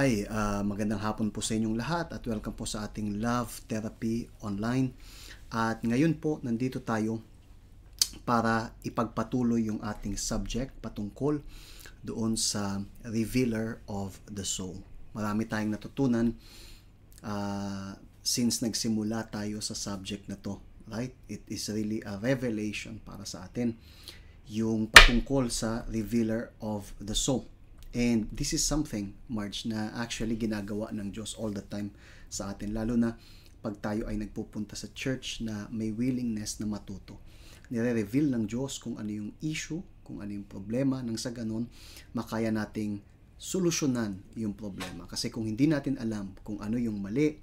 Hi, uh, magandang hapon po sa inyong lahat at welcome po sa ating Love Therapy Online. At ngayon po, nandito tayo para ipagpatuloy yung ating subject patungkol doon sa Revealer of the Soul. Marami tayong natutunan uh, since nagsimula tayo sa subject na to. Right? It is really a revelation para sa atin yung patungkol sa Revealer of the Soul. And this is something, March, na actually ginagawa ng Diyos all the time sa atin. Lalo na pag tayo ay nagpupunta sa church na may willingness na matuto. Nire-reveal ng Diyos kung ano yung issue, kung ano yung problema, nang sa ganon, makaya nating solusyonan yung problema. Kasi kung hindi natin alam kung ano yung mali,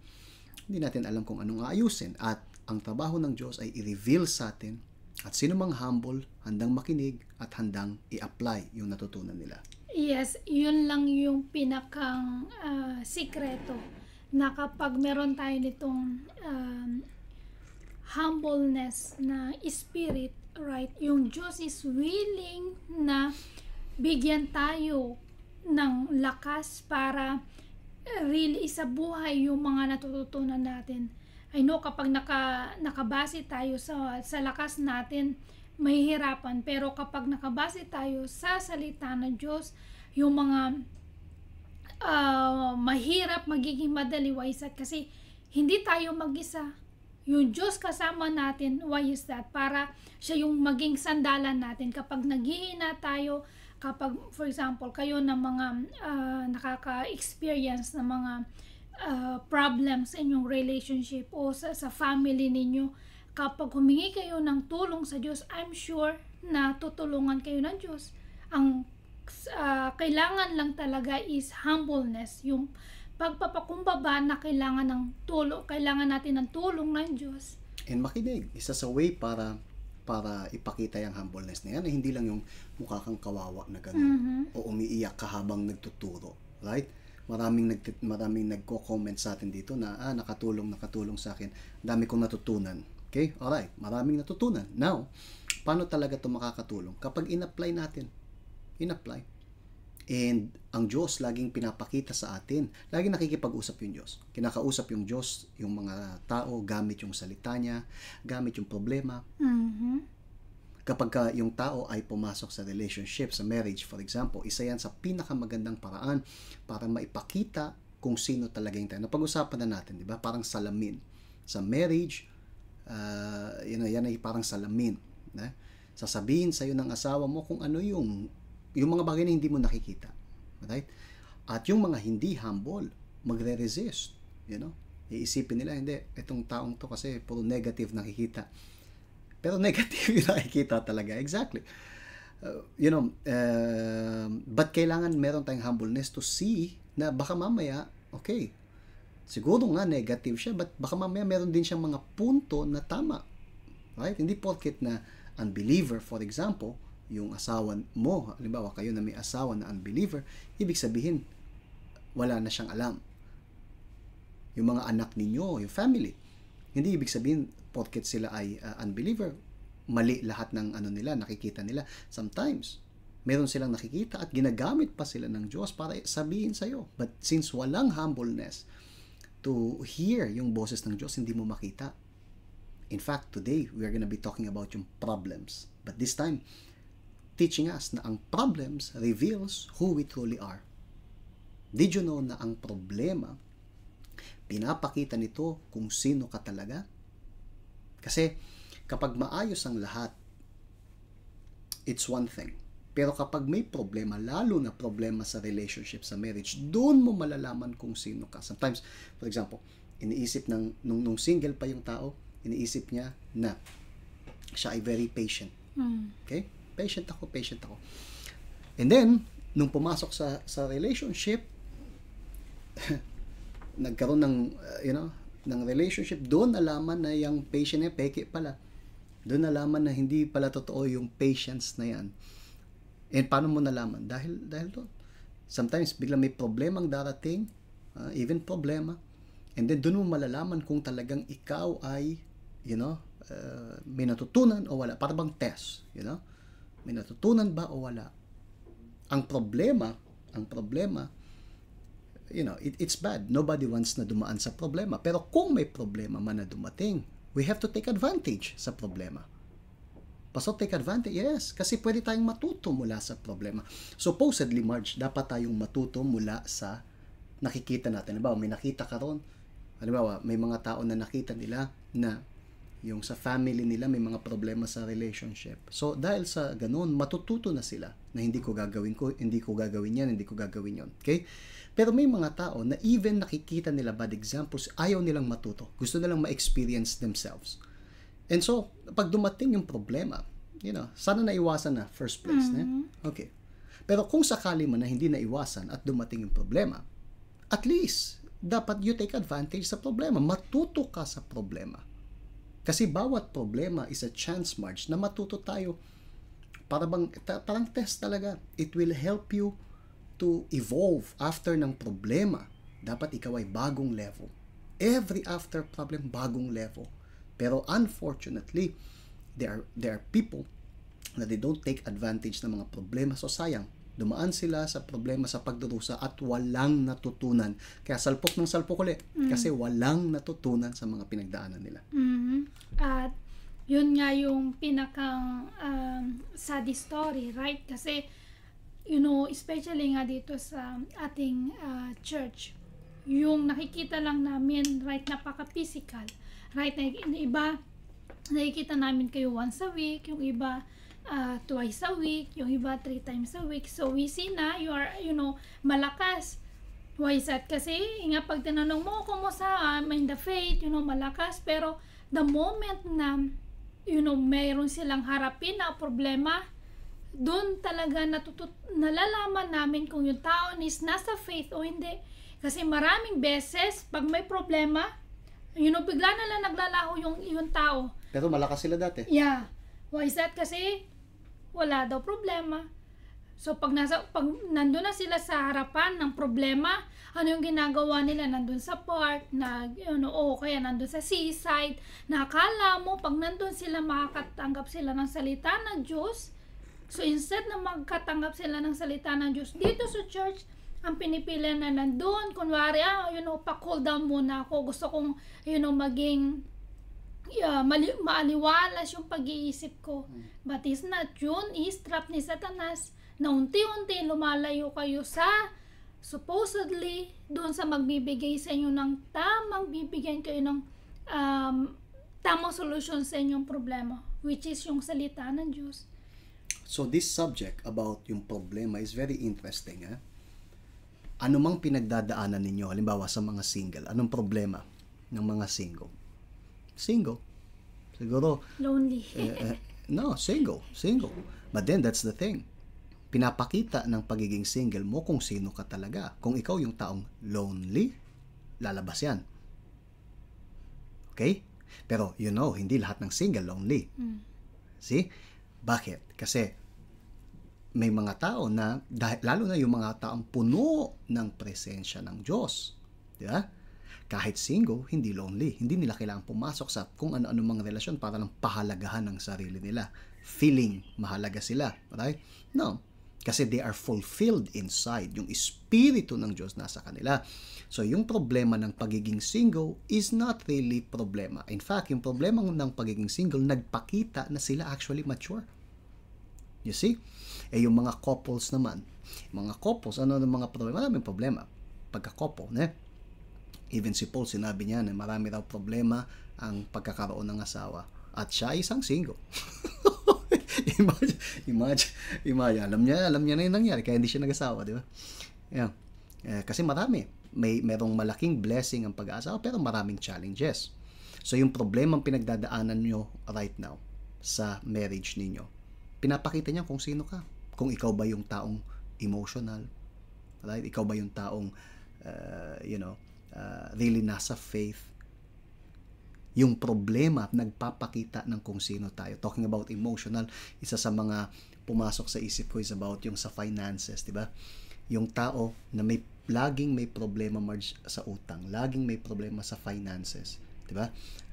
hindi natin alam kung anong aayusin. At ang trabaho ng Diyos ay i-reveal sa atin at sino mang humble, handang makinig at handang i-apply yung natutunan nila. Yes, yun lang yung pinakang uh, sikreto na kapag meron tayo nitong um, humbleness na spirit, right? Yung Diyos is willing na bigyan tayo ng lakas para eh, really isa buhay yung mga natututunan natin. I know kapag naka, nakabase tayo sa, sa lakas natin, mahihirapan. Pero kapag nakabase tayo sa salita ng Diyos, yung mga uh, mahirap magiging madaliwaysat kasi hindi tayo mag-isa. Yung Diyos kasama natin, why is that? Para siya yung maging sandalan natin. Kapag naghihina tayo, kapag for example, kayo ng mga uh, nakaka-experience ng mga uh, problems in yung relationship o sa, sa family ninyo, kapag humingi kayo ng tulong sa Diyos, I'm sure na tutulungan kayo ng Diyos. Ang uh, kailangan lang talaga is humbleness, yung pagpapakumbaba na kailangan ng tulong, kailangan natin ng tulong ng Diyos. And makinig, isa sa way para para ipakita yung humbleness na yan, eh, hindi lang yung mukha kang kawawa na ganun mm-hmm. o umiiyak ka habang nagtuturo, right? Maraming nag maraming nagko-comment sa atin dito na ah nakatulong nakatulong sa akin. Dami kong natutunan Okay? Alright, maraming natutunan. Now, paano talaga ito makakatulong? Kapag in-apply natin, in-apply. And ang Diyos laging pinapakita sa atin. Laging nakikipag-usap yung Diyos. Kinakausap yung Diyos, yung mga tao, gamit yung salita niya, gamit yung problema. Mm-hmm. Kapag ka yung tao ay pumasok sa relationship, sa marriage, for example, isa yan sa pinakamagandang paraan para maipakita kung sino talaga yung tayo. Napag-usapan na natin, di ba? Parang salamin. Sa marriage, uh, yun, yan ay parang salamin. Na? Sasabihin sa'yo ng asawa mo kung ano yung, yung mga bagay na hindi mo nakikita. Right? At yung mga hindi humble, magre-resist. You know? Iisipin nila, hindi, itong taong to kasi puro negative nakikita. Pero negative yung nakikita talaga. Exactly. Uh, you know, uh, but kailangan meron tayong humbleness to see na baka mamaya, okay, Siguro nga negative siya but baka mamaya meron din siyang mga punto na tama. Right? Hindi porket na unbeliever for example, yung asawa mo, halimbawa kayo na may asawa na unbeliever, ibig sabihin wala na siyang alam. Yung mga anak ninyo, yung family. Hindi ibig sabihin porket sila ay uh, unbeliever, mali lahat ng ano nila, nakikita nila. Sometimes, meron silang nakikita at ginagamit pa sila ng Diyos para sabihin sa'yo. But since walang humbleness, to hear yung boses ng Diyos, hindi mo makita. In fact, today, we are going to be talking about yung problems. But this time, teaching us na ang problems reveals who we truly are. Did you know na ang problema, pinapakita nito kung sino ka talaga? Kasi kapag maayos ang lahat, it's one thing. Pero kapag may problema, lalo na problema sa relationship, sa marriage, doon mo malalaman kung sino ka. Sometimes, for example, iniisip ng, nung, nung single pa yung tao, iniisip niya na siya ay very patient. Hmm. Okay? Patient ako, patient ako. And then, nung pumasok sa, sa relationship, nagkaroon ng, uh, you know, ng relationship, doon nalaman na yung patient niya, peke pala. Doon nalaman na hindi pala totoo yung patience na yan And eh, paano mo nalaman? Dahil, dahil doon. Sometimes, biglang may problemang darating, uh, even problema, and then doon mo malalaman kung talagang ikaw ay, you know, uh, may natutunan o wala. Para bang test, you know? May natutunan ba o wala? Ang problema, ang problema, you know, it, it's bad. Nobody wants na dumaan sa problema. Pero kung may problema man na dumating, we have to take advantage sa problema. So take advantage, yes, kasi pwede tayong matuto mula sa problema. Supposedly, Marge, dapat tayong matuto mula sa nakikita natin. Halimbawa, may nakita ka ron. Halimbawa, may mga tao na nakita nila na yung sa family nila may mga problema sa relationship. So dahil sa ganun, matututo na sila na hindi ko gagawin ko, hindi ko gagawin yan, hindi ko gagawin yon. Okay? Pero may mga tao na even nakikita nila bad examples, ayaw nilang matuto. Gusto nilang ma-experience themselves. And so, pag dumating yung problema, you know, sana naiwasan na first place. Mm-hmm. Eh? Okay. Pero kung sakali man na hindi naiwasan at dumating yung problema, at least, dapat you take advantage sa problema. Matuto ka sa problema. Kasi bawat problema is a chance march na matuto tayo. Para bang, ta- parang test talaga. It will help you to evolve after ng problema. Dapat ikaw ay bagong level. Every after problem, bagong level. Pero unfortunately, there are, there are people na they don't take advantage ng mga problema. So sayang, dumaan sila sa problema sa pagdurusa at walang natutunan. Kaya salpok ng salpok ulit. Mm. Kasi walang natutunan sa mga pinagdaanan nila. Mm-hmm. At yun nga yung pinakang um, sad story, right? Kasi, you know, especially nga dito sa ating uh, church, yung nakikita lang namin right napaka-physical. Right, na iba, nakikita namin kayo once a week, yung iba uh, twice a week, yung iba three times a week. So, we see na you are, you know, malakas. Why is that? Kasi, nga pag tinanong mo, kumusta, I'm in the faith, you know, malakas. Pero, the moment na, you know, mayroon silang harapin na problema, doon talaga natutut nalalaman namin kung yung tao is nasa faith o hindi kasi maraming beses, pag may problema, you know, bigla na lang naglalaho yung, yung tao. Pero malakas sila dati. Yeah. Why is that? Kasi wala daw problema. So pag nasa pag nandoon na sila sa harapan ng problema, ano yung ginagawa nila nandoon sa park, na ano o oh, kaya nandoon sa seaside, nakala mo pag nandoon sila makakatanggap sila ng salita ng Diyos. So instead na magkatanggap sila ng salita ng Diyos dito sa church, ang pinipila na nandun. Kunwari, ah, you know, pa-cool down muna ako. Gusto kong, you know, maging yeah, mali- maaliwalas yung pag-iisip ko. Hmm. But it's not. Yun is trap ni Satanas na unti-unti lumalayo kayo sa supposedly doon sa magbibigay sa inyo ng tamang bibigyan kayo ng um, tamang solusyon sa inyong problema which is yung salita ng Diyos. So this subject about yung problema is very interesting. Eh? anumang pinagdadaanan ninyo, halimbawa sa mga single, anong problema ng mga single? Single. Siguro. Lonely. eh, eh, no, single. Single. But then, that's the thing. Pinapakita ng pagiging single mo kung sino ka talaga. Kung ikaw yung taong lonely, lalabas yan. Okay? Pero, you know, hindi lahat ng single lonely. Mm. See? Bakit? Kasi may mga tao na, dahil, lalo na yung mga taong puno ng presensya ng Diyos. Di ba? Kahit single, hindi lonely. Hindi nila kailangan pumasok sa kung ano-ano mga relasyon para lang pahalagahan ang sarili nila. Feeling, mahalaga sila. Right? No. Kasi they are fulfilled inside. Yung espiritu ng Diyos nasa kanila. So, yung problema ng pagiging single is not really problema. In fact, yung problema ng pagiging single, nagpakita na sila actually mature. You see? Eh yung mga couples naman, mga couples, ano ng mga problema? Maraming problema pagka-couple, ne? Even si Paul sinabi niya na marami raw problema ang pagkakaroon ng asawa at siya ay isang single. imagine, imagine, imagine, alam niya, alam niya na yung nangyari kaya hindi siya nag-asawa, di ba? Yeah. Eh, kasi marami. May, merong malaking blessing ang pag-aasawa pero maraming challenges. So yung problema ang pinagdadaanan nyo right now sa marriage ninyo, pinapakita niya kung sino ka kung ikaw ba yung taong emotional, right? Ikaw ba yung taong, uh, you know, uh, really nasa faith. Yung problema at nagpapakita ng kung sino tayo. Talking about emotional, isa sa mga pumasok sa isip ko is about yung sa finances, di ba? Yung tao na may laging may problema Marge, sa utang, laging may problema sa finances, 'di ba?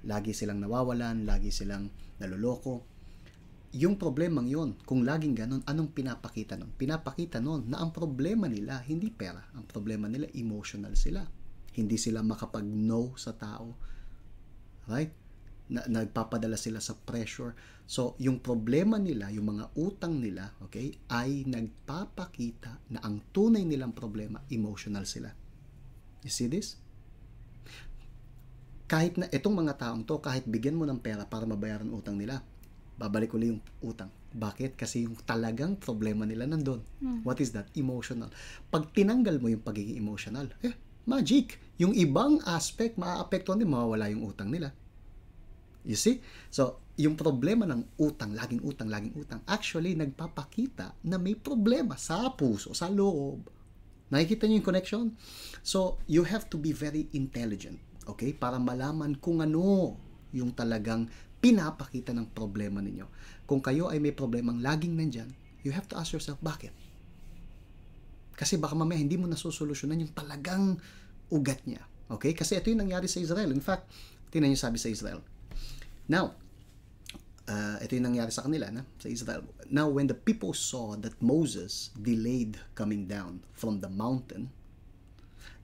Lagi silang nawawalan, lagi silang naloloko, yung problemang yon kung laging ganun, anong pinapakita nun? Pinapakita nun na ang problema nila hindi pera. Ang problema nila, emotional sila. Hindi sila makapag-no sa tao. Right? Na, nagpapadala sila sa pressure. So, yung problema nila, yung mga utang nila, okay, ay nagpapakita na ang tunay nilang problema, emotional sila. You see this? Kahit na itong mga taong to, kahit bigyan mo ng pera para mabayaran utang nila, babalik uli yung utang. Bakit? Kasi yung talagang problema nila nandun. Hmm. What is that? Emotional. Pag tinanggal mo yung pagiging emotional, eh, magic. Yung ibang aspect, maaapektuhan din, mawawala yung utang nila. You see? So, yung problema ng utang, laging utang, laging utang, actually, nagpapakita na may problema sa puso, sa loob. Nakikita niyo yung connection? So, you have to be very intelligent, okay? Para malaman kung ano yung talagang pinapakita ng problema ninyo. Kung kayo ay may problemang laging nandyan, you have to ask yourself, bakit? Kasi baka mamaya hindi mo nasusolusyonan yung talagang ugat niya. Okay? Kasi ito yung nangyari sa Israel. In fact, tingnan niyo sabi sa Israel. Now, uh, ito yung nangyari sa kanila, na, sa Israel. Now, when the people saw that Moses delayed coming down from the mountain,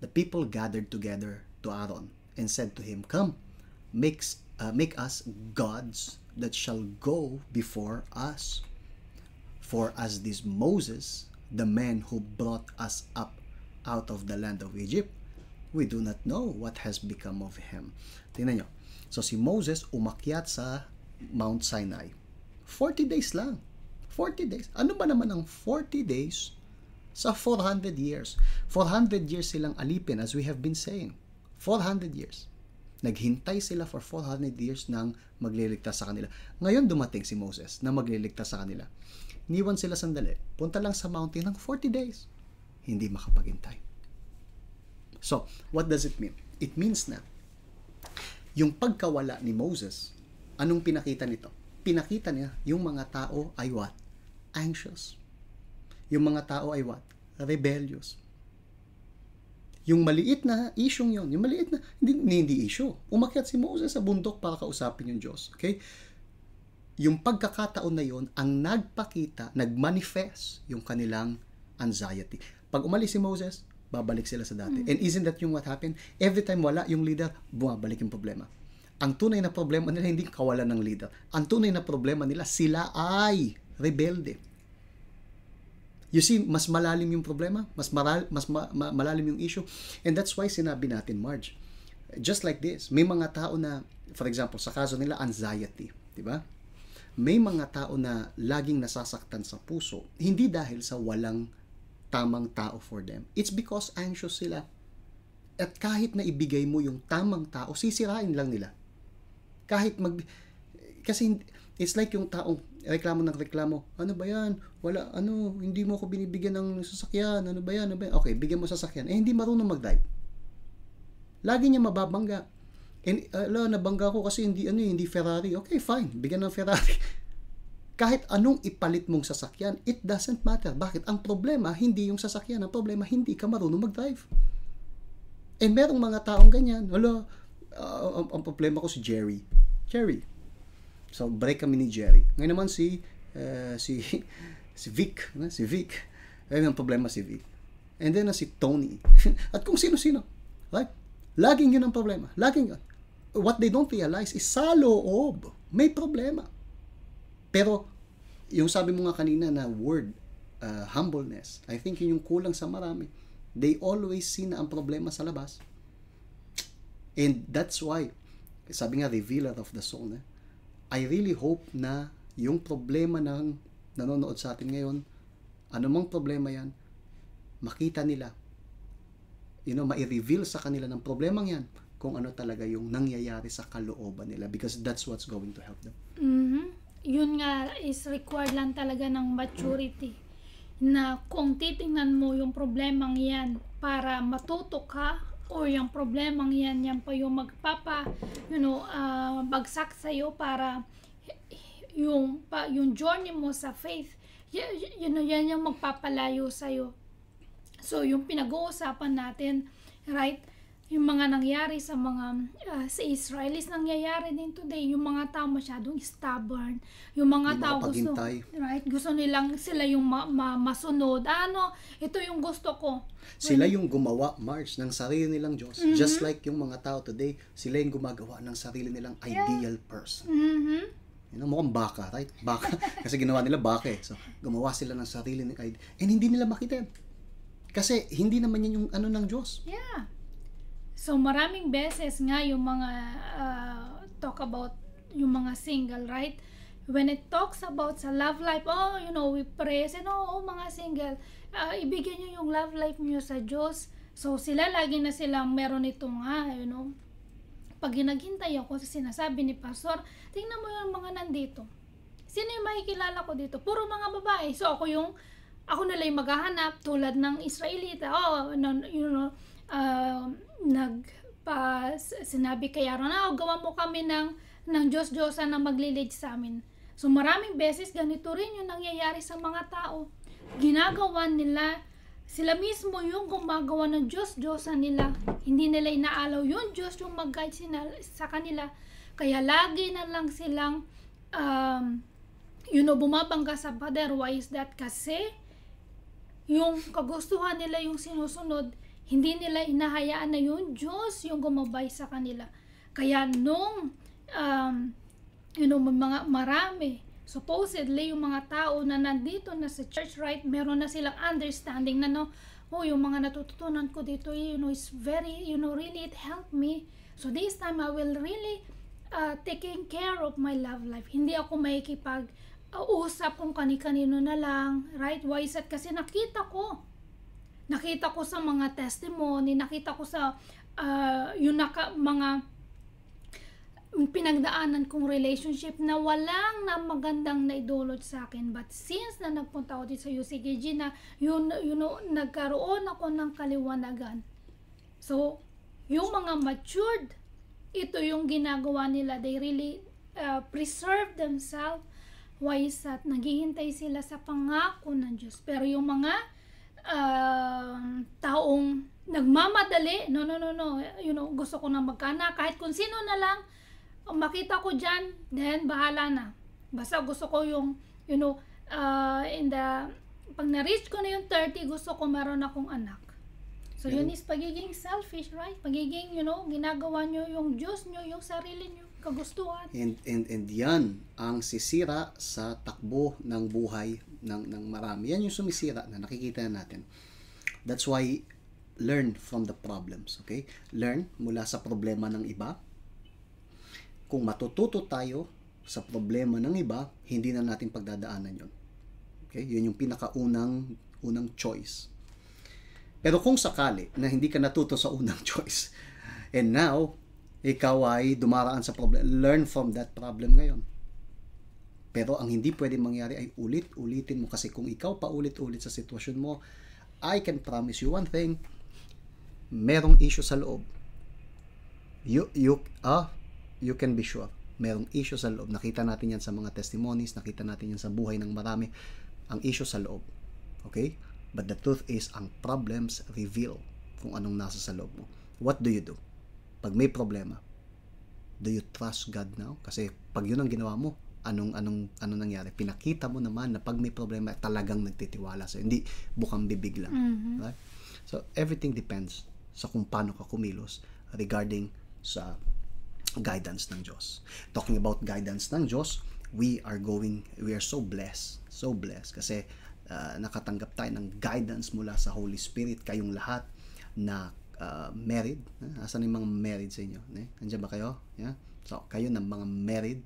the people gathered together to Aaron and said to him, Come, make uh, make us gods that shall go before us. For as this Moses, the man who brought us up out of the land of Egypt, we do not know what has become of him. Tingnan nyo. So si Moses umakyat sa Mount Sinai. 40 days lang. 40 days. Ano ba naman ang 40 days sa 400 years? 400 years silang alipin as we have been saying. 400 years. Naghintay sila for 400 years ng magliligtas sa kanila. Ngayon dumating si Moses na magliligtas sa kanila. Niwan sila sandali. Punta lang sa mountain ng 40 days. Hindi makapaghintay. So, what does it mean? It means na yung pagkawala ni Moses, anong pinakita nito? Pinakita niya yung mga tao ay what? Anxious. Yung mga tao ay what? Rebellious yung maliit na isyong yon, yung maliit na, hindi, hindi issue. Umakyat si Moses sa bundok para kausapin yung Diyos. Okay? Yung pagkakataon na yon ang nagpakita, nagmanifest yung kanilang anxiety. Pag umalis si Moses, babalik sila sa dati. Mm. And isn't that yung what happened? Every time wala yung leader, bumabalik yung problema. Ang tunay na problema nila hindi kawalan ng leader. Ang tunay na problema nila, sila ay rebelde You see, mas malalim yung problema, mas, maral, mas ma, ma, malalim yung issue. And that's why sinabi natin, Marge, just like this, may mga tao na, for example, sa kaso nila, anxiety, di ba? May mga tao na laging nasasaktan sa puso, hindi dahil sa walang tamang tao for them. It's because anxious sila. At kahit na ibigay mo yung tamang tao, sisirain lang nila. Kahit mag... Kasi it's like yung taong reklamo ng reklamo. Ano ba yan? Wala, ano, hindi mo ako binibigyan ng sasakyan. Ano ba yan? Ano ba yan? Okay, bigyan mo sasakyan. Eh, hindi marunong mag-drive. Lagi niya mababangga. And, ala, nabangga ko kasi hindi, ano, eh, hindi Ferrari. Okay, fine. Bigyan ng Ferrari. Kahit anong ipalit mong sasakyan, it doesn't matter. Bakit? Ang problema, hindi yung sasakyan. Ang problema, hindi ka marunong mag-drive. And eh, merong mga taong ganyan. Wala, uh, ah, ang, ang problema ko si Jerry. Jerry, So break kami ni Jerry. Ngayon naman si uh, si si Vic, na eh, si Vic. Ayun ang problema si Vic. And then na uh, si Tony. At kung sino-sino. Right? Laging yun ang problema. Laging yun. What they don't realize is sa loob, may problema. Pero, yung sabi mo nga kanina na word, uh, humbleness, I think yun yung kulang sa marami. They always see na ang problema sa labas. And that's why, sabi nga, revealer of the soul, eh? I really hope na yung problema ng nanonood sa atin ngayon, anumang problema yan, makita nila, you know, ma-reveal sa kanila ng problemang yan kung ano talaga yung nangyayari sa kalooban nila because that's what's going to help them. Mm-hmm. Yun nga is required lang talaga ng maturity na kung titingnan mo yung problemang yan para matuto ka or yung problemang yan, yan pa yung magpapa, you know, uh, bagsak sa iyo para yung, pa, yung journey mo sa faith, y- you know, yan yung magpapalayo iyo So, yung pinag-uusapan natin, right, yung mga nangyari sa mga uh, sa Israelis nangyayari din today yung mga tao masyadong stubborn yung mga yung tao gusto right gusto nilang sila yung ma- ma- masunod ano ito yung gusto ko sila yung gumawa March ng sarili nilang Diyos mm-hmm. just like yung mga tao today sila yung gumagawa ng sarili nilang yeah. ideal person mm-hmm. You know, mukhang baka, right? Baka. Kasi ginawa nila baka eh. So, gumawa sila ng sarili ng idea. And hindi nila makita. Kasi hindi naman yan yung ano ng Diyos. Yeah. So maraming beses nga yung mga uh, talk about yung mga single, right? When it talks about sa love life, oh, you know, we pray, and no, oh, oh mga single, uh, ibigyan nyo yung love life nyo sa Diyos. So sila lagi na silang meron ito nga, you know. Pag ginaghintay ako sa sinasabi ni Pastor, tingnan mo yung mga nandito. Sino yung makikilala ko dito? Puro mga babae. So ako yung, ako nila yung maghahanap tulad ng Israelita. Oh, you know, uh, um, nagpa sinabi kay Aaron, ah, gawa mo kami ng, ng Diyos-Diyosan na maglilid sa amin. So maraming beses ganito rin yung nangyayari sa mga tao. Ginagawa nila sila mismo yung gumagawa ng Diyos, Diyosan nila. Hindi nila inaalaw yung Diyos yung mag-guide sa kanila. Kaya lagi na lang silang, um, you know, bumabangga sa Father. Why is that? Kasi yung kagustuhan nila yung sinusunod hindi nila inahayaan na yung Diyos yung gumabay sa kanila. Kaya nung um, you know, mga marami, supposedly yung mga tao na nandito na sa church right, meron na silang understanding na no, oh, yung mga natututunan ko dito, you know, is very, you know, really it helped me. So this time I will really uh, taking care of my love life. Hindi ako makikipag uh, usap kung kani-kanino na lang, right? Why is it? Kasi nakita ko nakita ko sa mga testimony, nakita ko sa uh, yung naka, mga pinagdaanan kong relationship na walang na magandang na naidulot sa akin. But since na nagpunta ako dito sa UCKG na yun, you know, nagkaroon ako ng kaliwanagan. So, yung mga matured, ito yung ginagawa nila. They really uh, preserve themselves. Why is that? Naghihintay sila sa pangako ng Diyos. Pero yung mga um, taong nagmamadali, no, no, no, no, you know, gusto ko na magkana, kahit kung sino na lang, makita ko dyan, then bahala na. Basta gusto ko yung, you know, uh, in the, pag na-reach ko na yung 30, gusto ko meron akong anak. So, yun is pagiging selfish, right? Pagiging, you know, ginagawa nyo yung Diyos nyo, yung sarili nyo kagustuhan. And, and, and yan ang sisira sa takbo ng buhay ng, ng marami. Yan yung sumisira na nakikita natin. That's why learn from the problems. Okay? Learn mula sa problema ng iba. Kung matututo tayo sa problema ng iba, hindi na natin pagdadaanan yon. Okay? Yun yung pinakaunang unang choice. Pero kung sakali na hindi ka natuto sa unang choice, and now ikaw ay dumaraan sa problem. Learn from that problem ngayon. Pero ang hindi pwede mangyari ay ulit-ulitin mo kasi kung ikaw pa ulit-ulit sa sitwasyon mo, I can promise you one thing, merong issue sa loob. You, you, ah, you can be sure. Merong issue sa loob. Nakita natin yan sa mga testimonies, nakita natin yan sa buhay ng marami. Ang issue sa loob. Okay? But the truth is, ang problems reveal kung anong nasa sa loob mo. What do you do? Pag may problema, do you trust God now? Kasi pag yun ang ginawa mo, anong anong ano nangyari? Pinakita mo naman na pag may problema, talagang nagtitiwala sa hindi bukang bibig lang. Mm-hmm. Right? So everything depends sa kung paano ka kumilos regarding sa guidance ng Diyos. Talking about guidance ng Diyos, we are going we are so blessed, so blessed kasi uh, nakatanggap tayo ng guidance mula sa Holy Spirit kayong lahat na uh, married? Uh, asan yung mga married sa inyo? Ne? ba kayo? Yeah? So, kayo ng mga married,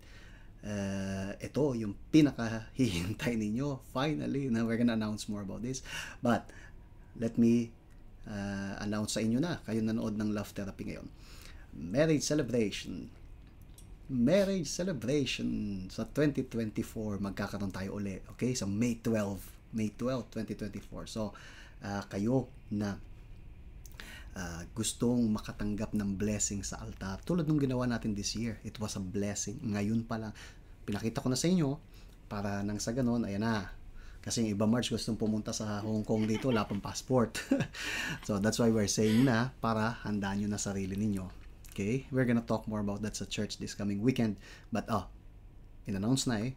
uh, ito yung pinakahihintay ninyo. Finally, na we're gonna announce more about this. But, let me uh, announce sa inyo na. Kayo nanood ng Love Therapy ngayon. Marriage Celebration. Marriage Celebration sa 2024. Magkakaroon tayo uli. Okay? Sa so, May 12. May 12, 2024. So, uh, kayo na uh, gustong makatanggap ng blessing sa altar. Tulad ng ginawa natin this year, it was a blessing. Ngayon pa lang, pinakita ko na sa inyo para nang sa ganun, ayan na. Kasi yung iba March gustong pumunta sa Hong Kong dito, wala pang passport. so that's why we're saying na para handa nyo na sarili ninyo. Okay? We're gonna talk more about that sa church this coming weekend. But oh, in-announce na eh.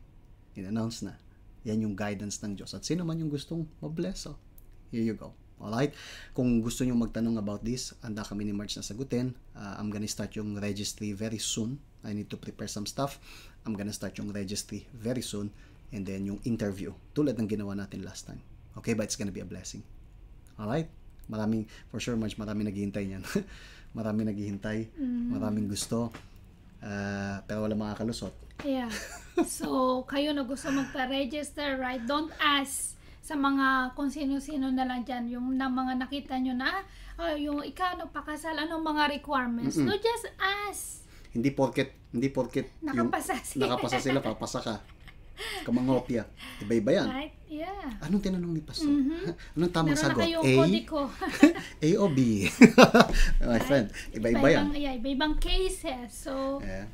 In-announce na. Yan yung guidance ng Diyos. At sino man yung gustong mabless, oh, here you go. Alright? Kung gusto nyo magtanong about this, anda kami ni March na sagutin. Uh, I'm gonna start yung registry very soon. I need to prepare some stuff. I'm gonna start yung registry very soon. And then yung interview, tulad ng ginawa natin last time. Okay, but it's gonna be a blessing. Alright? Maraming, for sure, March, maraming naghihintay niyan. maraming naghihintay. Mm-hmm. Maraming gusto. Uh, pero wala makakalusot. Yeah. so, kayo na gusto magpa-register, right? Don't ask sa mga kung sino-sino na lang dyan, yung na mga nakita nyo na, uh, yung ikaw pakasal, anong mga requirements. Mm-mm. No, just ask. Hindi porket, hindi porket nakapasa sila. nakapasa sila, papasa ka. Kamangopya. Iba-iba yan. Right? Yeah. Anong tinanong ni Pastor? Mm-hmm. Anong tamang Meron sagot? Meron na kayong ko. A o B? My friend, iba-iba Iba-ibang, yeah, iba-ibang cases. So, yeah.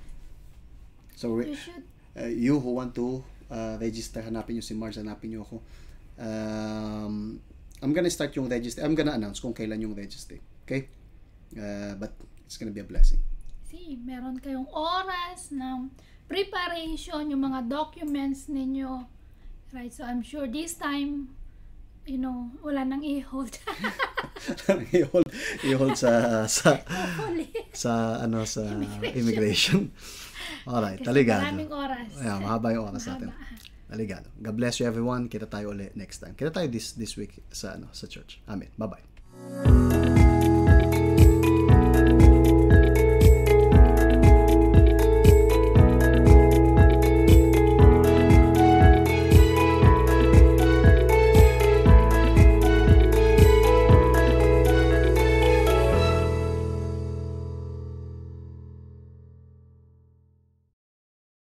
so you should... Uh, you who want to uh, register, hanapin nyo si Mars, hanapin nyo ako um, I'm gonna start yung Regis Day. I'm gonna announce kung kailan yung Regis Okay? Uh, but it's gonna be a blessing. See, meron kayong oras ng preparation, yung mga documents ninyo. Right? So, I'm sure this time, you know, wala nang i-hold. i-hold, i-hold sa, sa, sa, ano, sa immigration. immigration. Alright, Kasi taligado. Maraming oras. Yeah, mahaba yung oras mahaba. natin. Aligado. God bless you everyone. Kita tayo ulit next time. Kita tayo this this week sa ano sa church. Amen. Bye-bye.